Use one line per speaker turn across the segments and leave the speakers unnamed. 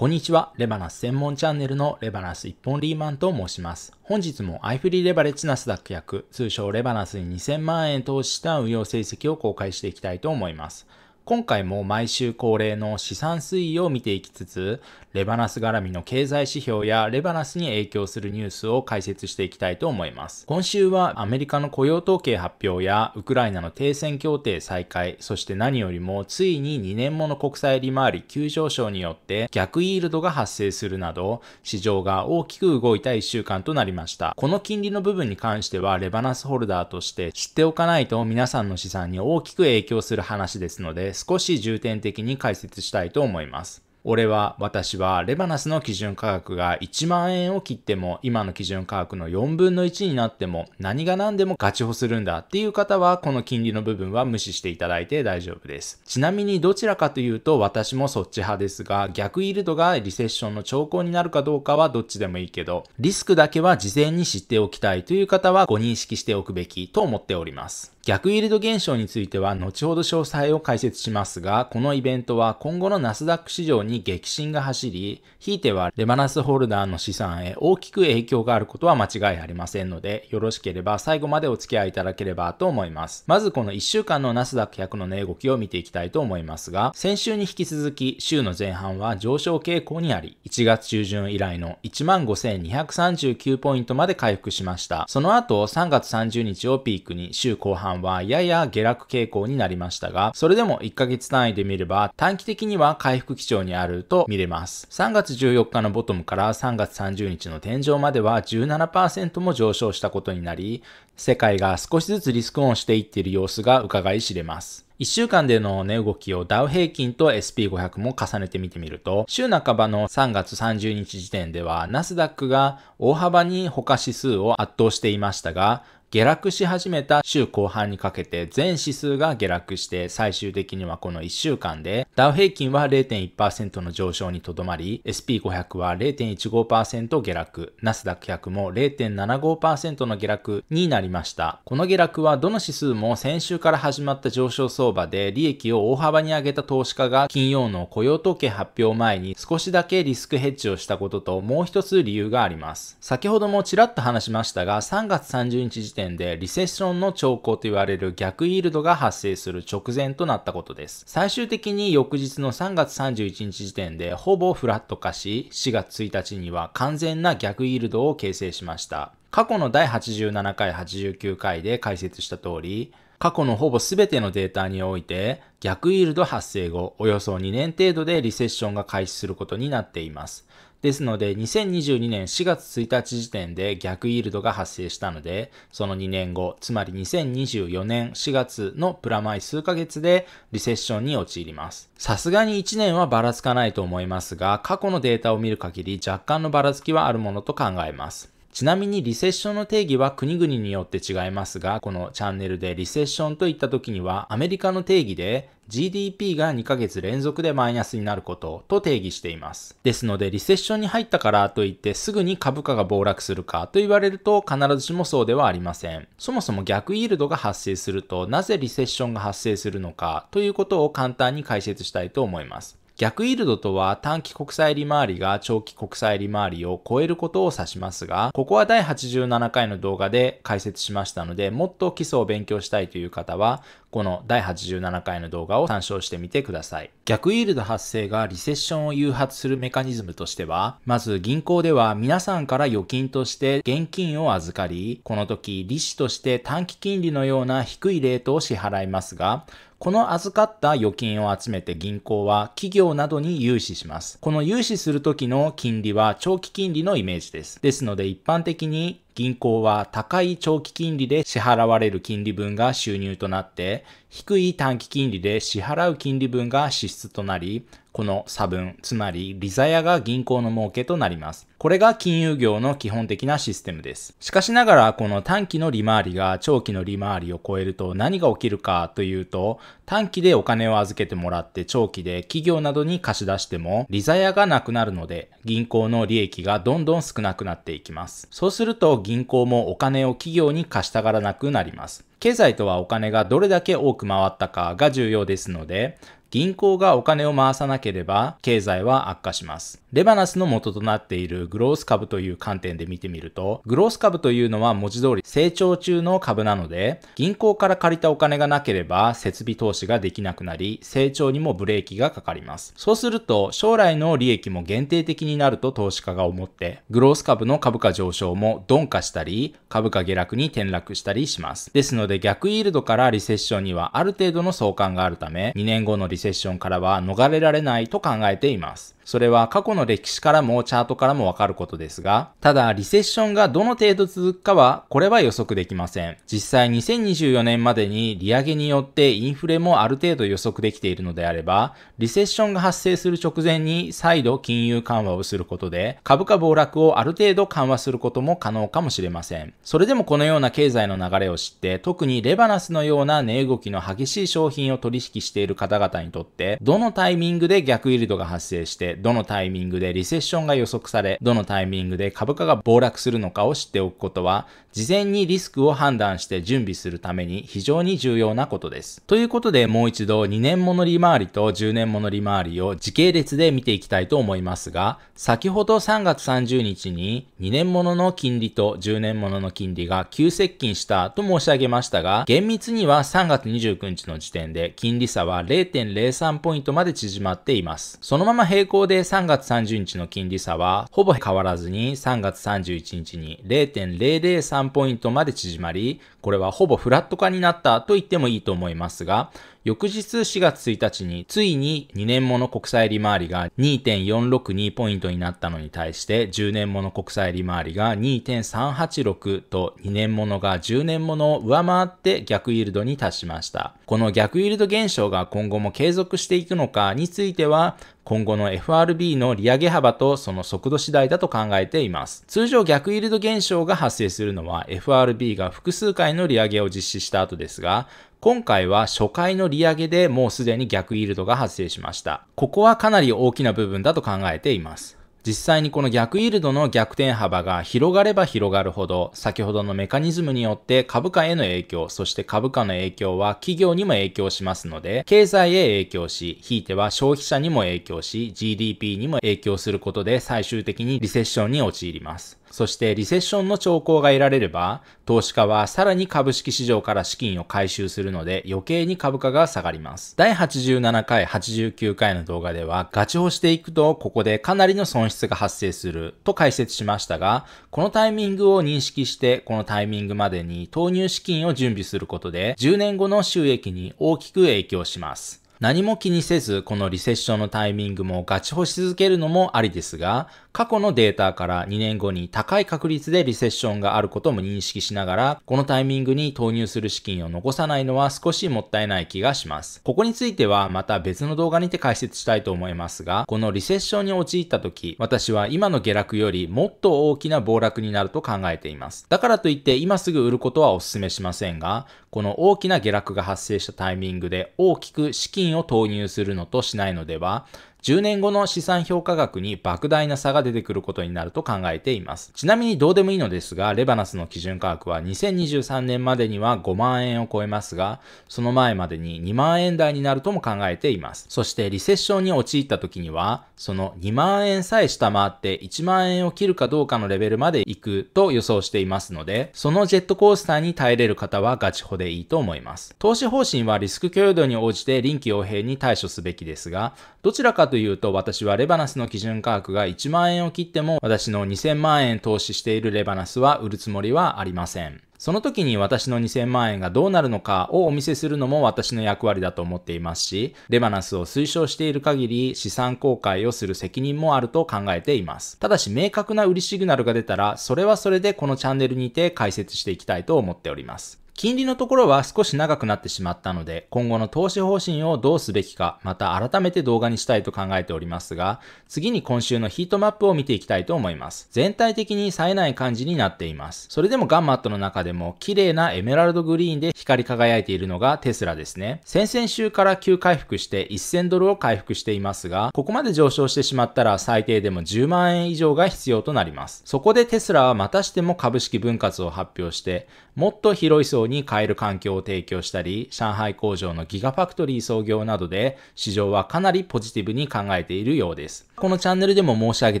こんにちは。レバナス専門チャンネルのレバナス一本リーマンと申します。本日もアイフリーレバレッジナスダック役、通称レバナスに2000万円投資した運用成績を公開していきたいと思います。今回も毎週恒例の資産推移を見ていきつつ、レバナス絡みの経済指標やレバナスに影響するニュースを解説していきたいと思います。今週はアメリカの雇用統計発表やウクライナの停戦協定再開、そして何よりもついに2年もの国債利回り急上昇によって逆イールドが発生するなど、市場が大きく動いた1週間となりました。この金利の部分に関してはレバナスホルダーとして知っておかないと皆さんの資産に大きく影響する話ですので、少し重点的に解説したいと思います。俺は、私は、レバナスの基準価格が1万円を切っても、今の基準価格の4分の1になっても、何が何でもガチホするんだっていう方は、この金利の部分は無視していただいて大丈夫です。ちなみにどちらかというと、私もそっち派ですが、逆イールドがリセッションの兆候になるかどうかはどっちでもいいけど、リスクだけは事前に知っておきたいという方はご認識しておくべきと思っております。逆イールド現象については後ほど詳細を解説しますが、このイベントは今後のナスダック市場に激震が走り、ひいてはレバナスホルダーの資産へ大きく影響があることは間違いありませんので、よろしければ最後までお付き合いいただければと思います。まずこの1週間のナスダック100の値動きを見ていきたいと思いますが、先週に引き続き週の前半は上昇傾向にあり、1月中旬以来の15,239ポイントまで回復しました。その後3月30日をピークに週後半半はやや下落傾向になりましたが、それでも1ヶ月単位で見れば短期的には回復基調にあると見れます。3月14日のボトムから3月30日の天井までは17%も上昇したことになり、世界が少しずつリスクオンしていっている様子が伺い知れます。1週間での値動きをダウ平均と SP500 も重ねてみてみると、週半ばの3月30日時点では、ナスダックが大幅に他指数を圧倒していましたが、下落し始めた週後半にかけて全指数が下落して最終的にはこの1週間でダウ平均は0.1%の上昇にとどまり SP500 は0.15%下落ナスダック100も0.75%の下落になりましたこの下落はどの指数も先週から始まった上昇相場で利益を大幅に上げた投資家が金曜の雇用統計発表前に少しだけリスクヘッジをしたことともう一つ理由があります先ほどもちらっと話しましたが3月30日時点点でリセッションの兆候と言われる逆イールドが発生する直前となったことです。最終的に翌日の3月31日時点でほぼフラット化し、4月1日には完全な逆イールドを形成しました。過去の第87回89回で解説した通り、過去のほぼ全てのデータにおいて、逆イールド発生後、およそ2年程度でリセッションが開始することになっています。ですので、2022年4月1日時点で逆イールドが発生したので、その2年後、つまり2024年4月のプラマイ数ヶ月でリセッションに陥ります。さすがに1年はばらつかないと思いますが、過去のデータを見る限り若干のばらつきはあるものと考えます。ちなみにリセッションの定義は国々によって違いますが、このチャンネルでリセッションといった時にはアメリカの定義で GDP が2ヶ月連続でマイナスになることと定義しています。ですのでリセッションに入ったからといってすぐに株価が暴落するかと言われると必ずしもそうではありません。そもそも逆イールドが発生するとなぜリセッションが発生するのかということを簡単に解説したいと思います。逆イールドとは短期国債利回りが長期国債利回りを超えることを指しますが、ここは第87回の動画で解説しましたので、もっと基礎を勉強したいという方は、この第87回の動画を参照してみてください。逆イールド発生がリセッションを誘発するメカニズムとしては、まず銀行では皆さんから預金として現金を預かり、この時利子として短期金利のような低いレートを支払いますが、この預かった預金を集めて銀行は企業などに融資します。この融資する時の金利は長期金利のイメージです。ですので一般的に銀行は高い長期金利で支払われる金利分が収入となって、低い短期金利で支払う金利分が支出となり、この差分、つまり利ザヤが銀行の儲けとなります。これが金融業の基本的なシステムです。しかしながら、この短期の利回りが長期の利回りを超えると何が起きるかというと、短期でお金を預けてもらって長期で企業などに貸し出しても、利ザヤがなくなるので、銀行の利益がどんどん少なくなっていきます。そうすると、銀行もお金を企業に貸したがらなくなります。経済とはお金がどれだけ多く回ったかが重要ですので、銀行がお金を回さなければ経済は悪化します。レバナスの元となっているグロース株という観点で見てみると、グロース株というのは文字通り成長中の株なので、銀行から借りたお金がなければ設備投資ができなくなり、成長にもブレーキがかかります。そうすると、将来の利益も限定的になると投資家が思って、グロース株の株価上昇も鈍化したり、株価下落に転落したりします。ですので逆イールドからリセッションにはある程度の相関があるため、2年後のリセッションからは逃れられないと考えています。それは過去の歴史からもチャートからもわかることですが、ただリセッションがどの程度続くかは、これは予測できません。実際2024年までに利上げによってインフレもある程度予測できているのであれば、リセッションが発生する直前に再度金融緩和をすることで、株価暴落をある程度緩和することも可能かもしれません。それでもこのような経済の流れを知って、特にレバナスのような値動きの激しい商品を取引している方々にとって、どのタイミングで逆イールドが発生して、どのタイミングでリセッションが予測され、どのタイミングで株価が暴落するのかを知っておくことは、事前にリスクを判断して準備するために非常に重要なことです。ということでもう一度2年物利回りと10年物利回りを時系列で見ていきたいと思いますが、先ほど3月30日に2年物の金利と10年物の金利が急接近したと申し上げましたが、厳密には3月29日の時点で金利差は0.03ポイントまで縮まっています。そのまま平行で3月30日の金利差はほぼ変わらずに3月31日に0.003 3ポイントまで縮まり、これはほぼフラット化になったと言ってもいいと思いますが、翌日4月1日についに2年もの国債利回りが2.462ポイントになったのに対して10年もの国債利回りが2.386と2年ものが10年ものを上回って逆イールドに達しました。この逆イールド現象が今後も継続していくのかについては今後の FRB の利上げ幅とその速度次第だと考えています。通常逆イールド現象が発生するのは FRB が複数回の利上げを実施した後ですが、今回は初回の利上げでもうすでに逆イールドが発生しました。ここはかなり大きな部分だと考えています。実際にこの逆イールドの逆転幅が広がれば広がるほど、先ほどのメカニズムによって株価への影響、そして株価の影響は企業にも影響しますので、経済へ影響し、ひいては消費者にも影響し、GDP にも影響することで最終的にリセッションに陥ります。そしてリセッションの兆候が得られれば、投資家はさらに株式市場から資金を回収するので余計に株価が下がります。第87回、89回の動画ではガチホしていくとここでかなりの損失質が発生すると解説しましたが、このタイミングを認識して、このタイミングまでに投入資金を準備することで、10年後の収益に大きく影響します。何も気にせず、このリセッションのタイミングもガチ干し続けるのもありですが、過去のデータから2年後に高い確率でリセッションがあることも認識しながら、このタイミングに投入する資金を残さないのは少しもったいない気がします。ここについてはまた別の動画にて解説したいと思いますが、このリセッションに陥った時、私は今の下落よりもっと大きな暴落になると考えています。だからといって今すぐ売ることはお勧めしませんが、この大きな下落が発生したタイミングで大きく資金を投入するのとしないのでは、10年後の資産評価額に莫大な差が出てくることになると考えています。ちなみにどうでもいいのですが、レバナスの基準価格は2023年までには5万円を超えますが、その前までに2万円台になるとも考えています。そしてリセッションに陥った時には、その2万円さえ下回って1万円を切るかどうかのレベルまで行くと予想していますので、そのジェットコースターに耐えれる方はガチホでいいと思います。投資方針はリスク許容度に応じて臨機応変に対処すべきですが、どちらかというと、私はレバナスの基準価格が1万円を切っても、私の2000万円投資しているレバナスは売るつもりはありません。その時に私の2000万円がどうなるのかをお見せするのも私の役割だと思っていますし、レバナスを推奨している限り資産公開をする責任もあると考えています。ただし明確な売りシグナルが出たら、それはそれでこのチャンネルにて解説していきたいと思っております。金利のところは少し長くなってしまったので、今後の投資方針をどうすべきか、また改めて動画にしたいと考えておりますが、次に今週のヒートマップを見ていきたいと思います。全体的に冴えない感じになっています。それでもガンマットの中でも綺麗なエメラルドグリーンで光り輝いているのがテスラですね。先々週から急回復して1000ドルを回復していますが、ここまで上昇してしまったら最低でも10万円以上が必要となります。そこでテスラはまたしても株式分割を発表して、もっと広い層にに買える環境を提供したり、上海工場のギガファクトリー創業などで、市場はかなりポジティブに考えているようです。このチャンネルでも申し上げ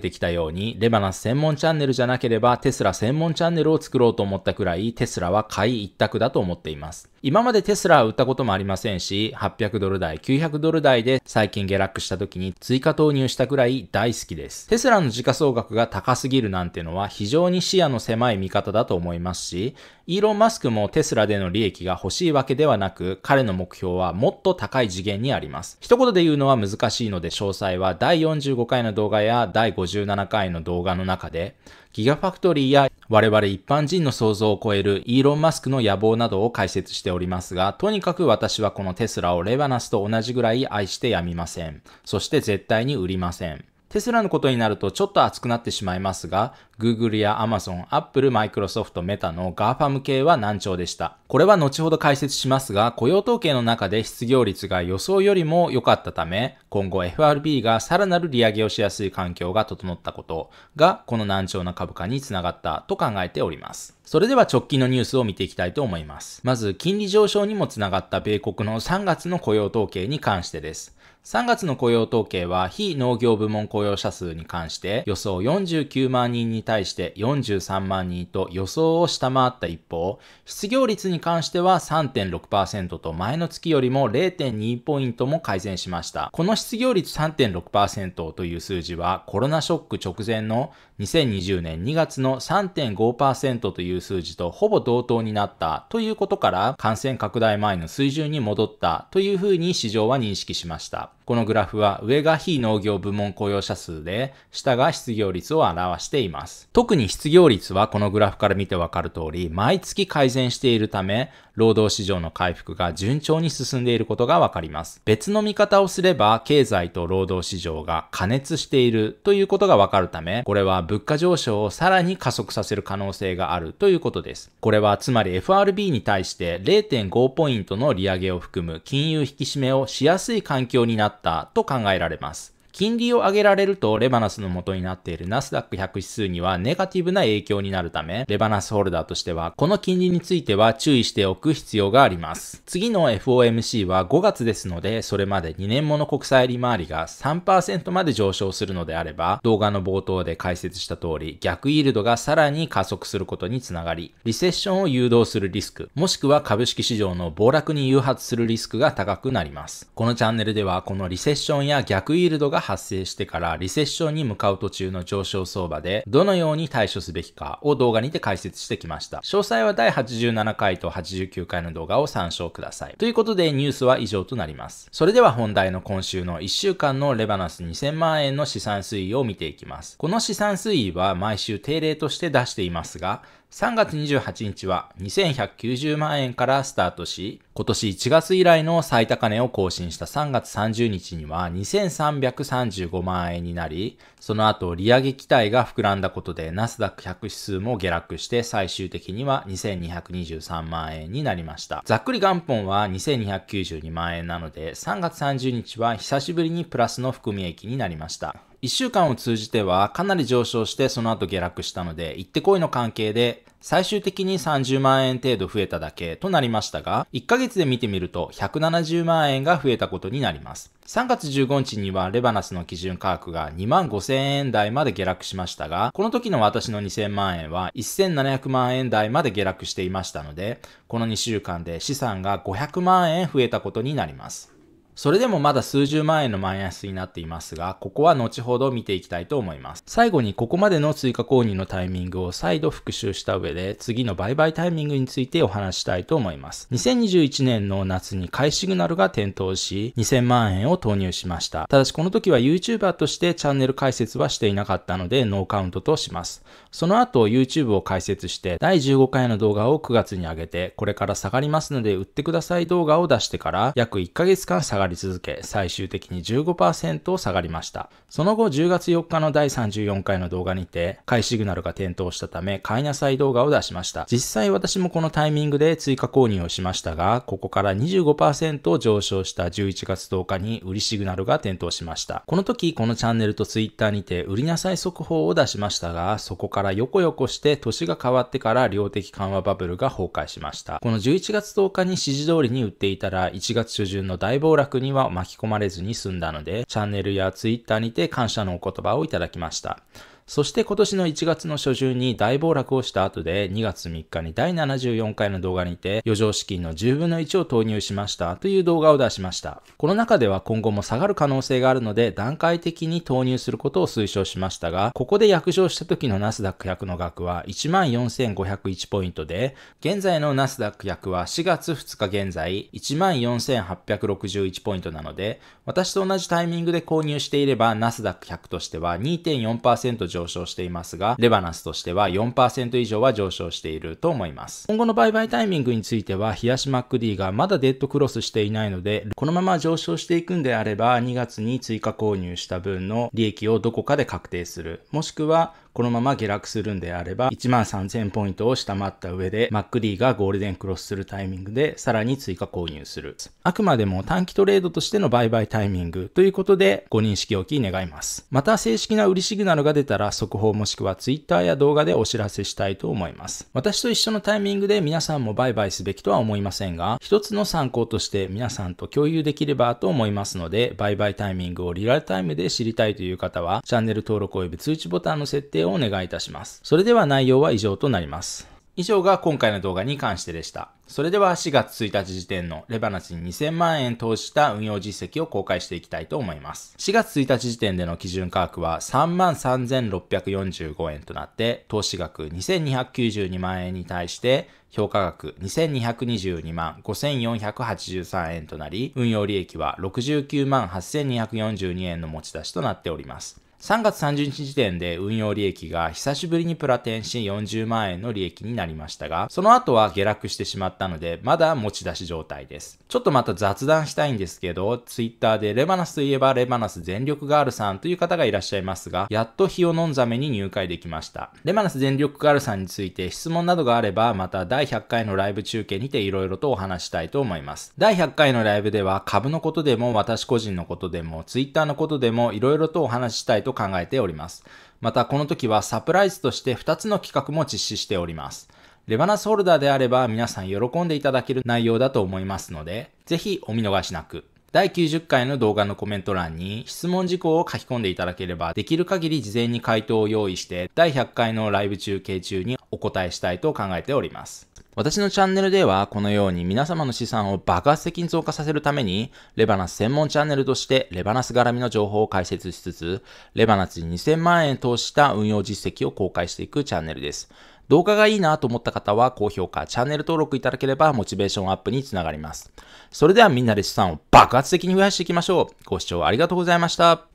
てきたように、レバナス専門チャンネルじゃなければ、テスラ専門チャンネルを作ろうと思ったくらい、テスラは買い一択だと思っています。今までテスラは売ったこともありませんし、800ドル台、900ドル台で最近下落した時に追加投入したくらい大好きです。テスラの時価総額が高すぎるなんてのは非常に視野の狭い見方だと思いますし、イーロン・マスクもテスラでの利益が欲しいわけではなく、彼の目標はもっと高い次元にあります。一言で言うのは難しいので、詳細は第45回の動画や第57回の動画の中で、ギガファクトリーや我々一般人の想像を超えるイーロン・マスクの野望などを解説しておりますが、とにかく私はこのテスラをレバナスと同じぐらい愛してやみません。そして絶対に売りません。テスラのことになるとちょっと熱くなってしまいますが、Google や Amazon、Apple、Microsoft、Meta の GAFA 向けは難聴でした。これは後ほど解説しますが、雇用統計の中で失業率が予想よりも良かったため、今後 FRB がさらなる利上げをしやすい環境が整ったことが、この難聴な株価につながったと考えております。それでは直近のニュースを見ていきたいと思います。まず、金利上昇にもつながった米国の3月の雇用統計に関してです。3月の雇用統計は非農業部門雇用者数に関して予想49万人に対して43万人と予想を下回った一方、失業率に関しては3.6%と前の月よりも0.2ポイントも改善しました。この失業率3.6%という数字はコロナショック直前の2020年2月の3.5%という数字とほぼ同等になったということから感染拡大前の水準に戻ったというふうに市場は認識しました。このグラフは上が非農業部門雇用者数で、下が失業率を表しています。特に失業率はこのグラフから見てわかる通り、毎月改善しているため、労働市場の回復が順調に進んでいることがわかります。別の見方をすれば、経済と労働市場が加熱しているということがわかるため、これは物価上昇をさらに加速させる可能性があるということです。これはつまり FRB に対して0.5ポイントの利上げを含む金融引き締めをしやすい環境になったと考えられます。金利を上げられるとレバナスの元になっているナスダック100指数にはネガティブな影響になるため、レバナスホルダーとしては、この金利については注意しておく必要があります。次の FOMC は5月ですので、それまで2年もの国債利回りが3%まで上昇するのであれば、動画の冒頭で解説した通り、逆イールドがさらに加速することにつながり、リセッションを誘導するリスク、もしくは株式市場の暴落に誘発するリスクが高くなります。このチャンネルでは、このリセッションや逆イールドがが発生してからリセッションに向かう途中の上昇相場でどのように対処すべきかを動画にて解説してきました。詳細は第87回と89回の動画を参照ください。ということでニュースは以上となります。それでは本題の今週の1週間のレバナス2000万円の資産推移を見ていきます。この資産推移は毎週定例として出していますが、3月28日は2190万円からスタートし、今年1月以来の最高値を更新した3月30日には2335万円になり、その後利上げ期待が膨らんだことでナスダック100指数も下落して最終的には2223万円になりました。ざっくり元本は2292万円なので、3月30日は久しぶりにプラスの含み益になりました。一週間を通じてはかなり上昇してその後下落したので、行ってこいの関係で最終的に30万円程度増えただけとなりましたが、1ヶ月で見てみると170万円が増えたことになります。3月15日にはレバナスの基準価格が2万5千円台まで下落しましたが、この時の私の2000万円は1700万円台まで下落していましたので、この2週間で資産が500万円増えたことになります。それでもまだ数十万円のマイナスになっていますが、ここは後ほど見ていきたいと思います。最後にここまでの追加購入のタイミングを再度復習した上で、次の売買タイミングについてお話したいと思います。2021年の夏に買いシグナルが点灯し、2000万円を投入しました。ただしこの時は YouTuber としてチャンネル開設はしていなかったので、ノーカウントとします。その後 YouTube を開設して、第15回の動画を9月に上げて、これから下がりますので売ってください動画を出してから、約1ヶ月間下ががり続け、最終的に15%下がりました。その後10月4日の第34回の動画にて、買いシグナルが点灯したため、買いなさい動画を出しました。実際私もこのタイミングで追加購入をしましたが、ここから25%上昇した11月10日に売りシグナルが点灯しました。この時、このチャンネルと Twitter にて売りなさい速報を出しましたが、そこから横横して年が変わってから量的緩和バブルが崩壊しました。この11月10日に指示通りに売っていたら、1月初旬の大暴落悪には巻き込まれずに済んだので、チャンネルやツイッターにて感謝のお言葉をいただきました。そして今年の1月の初旬に大暴落をした後で2月3日に第74回の動画にて余剰資金の10分の1を投入しましたという動画を出しました。この中では今後も下がる可能性があるので段階的に投入することを推奨しましたが、ここで約定した時のナスダック100の額は14,501ポイントで、現在のナスダック100は4月2日現在14,861ポイントなので、私と同じタイミングで購入していればナスダック100としては2.4%上上昇していますが、レバナスとしては4%以上は上昇していると思います。今後の売買タイミングについては、冷やし MacD がまだデッドクロスしていないので、このまま上昇していくんであれば、2月に追加購入した分の利益をどこかで確定する。もしくは、このまま下落するんであれば、13000ポイントを下回った上で、MacD がゴールデンクロスするタイミングで、さらに追加購入する。あくまでも短期トレードとしての売買タイミングということで、ご認識おき願います。また、正式な売りシグナルが出たら、速報もしくは Twitter や動画でお知らせしたいと思います。私と一緒のタイミングで皆さんも売買すべきとは思いませんが、一つの参考として皆さんと共有できればと思いますので、売買タイミングをリアルタイムで知りたいという方は、チャンネル登録及び通知ボタンの設定定をお願いいたします。それでは内容は以上となります。以上が今回の動画に関してでした。それでは4月1日時点のレバナスに2000万円投資した運用実績を公開していきたいと思います。4月1日時点での基準価格は33,645円となって、投資額2292万円に対して評価額2222万5483円となり、運用利益は69万8242円の持ち出しとなっております。3月30日時点で運用利益が久しぶりにプラテンし40万円の利益になりましたが、その後は下落してしまったので、まだ持ち出し状態です。ちょっとまた雑談したいんですけど、ツイッターでレバナスといえばレバナス全力ガールさんという方がいらっしゃいますが、やっと日を飲んざめに入会できました。レバナス全力ガールさんについて質問などがあれば、また第100回のライブ中継にて色々とお話したいと思います。第100回のライブでは株のことでも私個人のことでもツイッターのことでも色々とお話したいとと考えております。またこの時はサプライズとして2つの企画も実施しております。レバナスホルダーであれば皆さん喜んでいただける内容だと思いますので、ぜひお見逃しなく。第90回の動画のコメント欄に質問事項を書き込んでいただければ、できる限り事前に回答を用意して、第100回のライブ中継中にお答えしたいと考えております。私のチャンネルでは、このように皆様の資産を爆発的に増加させるために、レバナス専門チャンネルとして、レバナス絡みの情報を解説しつつ、レバナスに2000万円投資した運用実績を公開していくチャンネルです。動画がいいなと思った方は高評価、チャンネル登録いただければモチベーションアップにつながります。それではみんなで資産を爆発的に増やしていきましょう。ご視聴ありがとうございました。